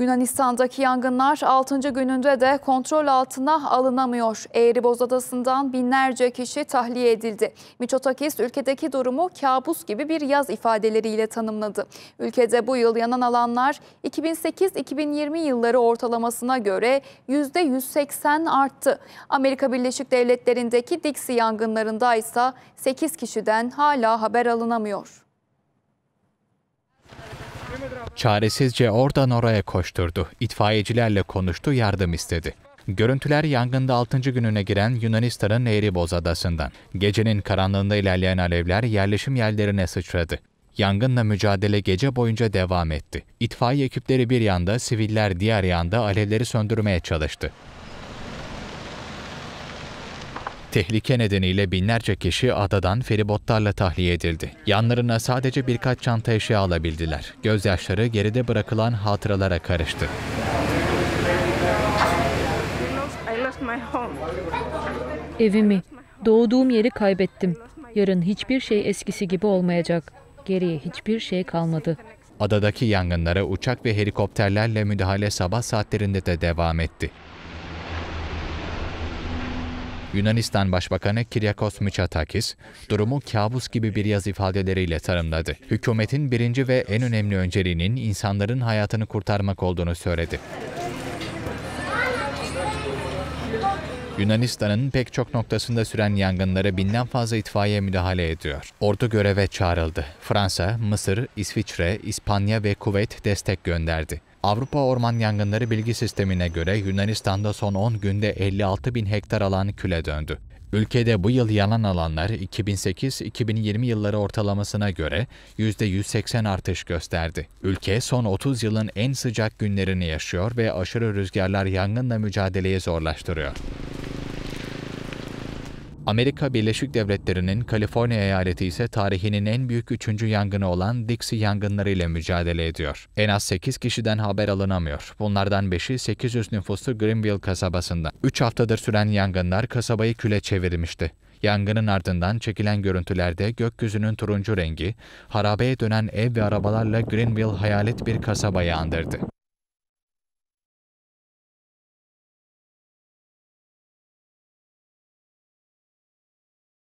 Yunanistan'daki yangınlar 6. gününde de kontrol altına alınamıyor. Eğriboz Adası'ndan binlerce kişi tahliye edildi. Miçotakis ülkedeki durumu kabus gibi bir yaz ifadeleriyle tanımladı. Ülkede bu yıl yanan alanlar 2008-2020 yılları ortalamasına göre %180 arttı. Amerika Birleşik Devletleri'ndeki Dixie yangınlarında ise 8 kişiden hala haber alınamıyor. Çaresizce oradan oraya koşturdu. İtfaiyecilerle konuştu, yardım istedi. Görüntüler yangında 6. gününe giren Yunanistan'ın Neğriboz adasından. Gecenin karanlığında ilerleyen alevler yerleşim yerlerine sıçradı. Yangınla mücadele gece boyunca devam etti. İtfaiye ekipleri bir yanda, siviller diğer yanda alevleri söndürmeye çalıştı. Tehlike nedeniyle binlerce kişi adadan feribotlarla tahliye edildi. Yanlarına sadece birkaç çanta eşya alabildiler. Gözyaşları geride bırakılan hatıralara karıştı. Evimi, doğduğum yeri kaybettim. Yarın hiçbir şey eskisi gibi olmayacak. Geriye hiçbir şey kalmadı. Adadaki yangınlara uçak ve helikopterlerle müdahale sabah saatlerinde de devam etti. Yunanistan Başbakanı Kyriakos Mitsotakis, durumu kabus gibi bir yaz ifadeleriyle tanımladı. Hükümetin birinci ve en önemli önceliğinin insanların hayatını kurtarmak olduğunu söyledi. Yunanistan'ın pek çok noktasında süren yangınlara binden fazla itfaiye müdahale ediyor. Ordu göreve çağrıldı. Fransa, Mısır, İsviçre, İspanya ve Kuveyt destek gönderdi. Avrupa Orman Yangınları Bilgi Sistemi'ne göre Yunanistan'da son 10 günde 56 bin hektar alan küle döndü. Ülkede bu yıl yanan alanlar 2008-2020 yılları ortalamasına göre %180 artış gösterdi. Ülke son 30 yılın en sıcak günlerini yaşıyor ve aşırı rüzgarlar yangınla mücadeleyi zorlaştırıyor. Amerika Birleşik Devletleri'nin Kaliforniya eyaleti ise tarihinin en büyük üçüncü yangını olan Dixie yangınları ile mücadele ediyor. En az 8 kişiden haber alınamıyor. Bunlardan 5'i 800 nüfuslu Greenville kasabasında. 3 haftadır süren yangınlar kasabayı küle çevirmişti. Yangının ardından çekilen görüntülerde gökyüzünün turuncu rengi, harabeye dönen ev ve arabalarla Greenville hayalet bir kasabayı andırdı.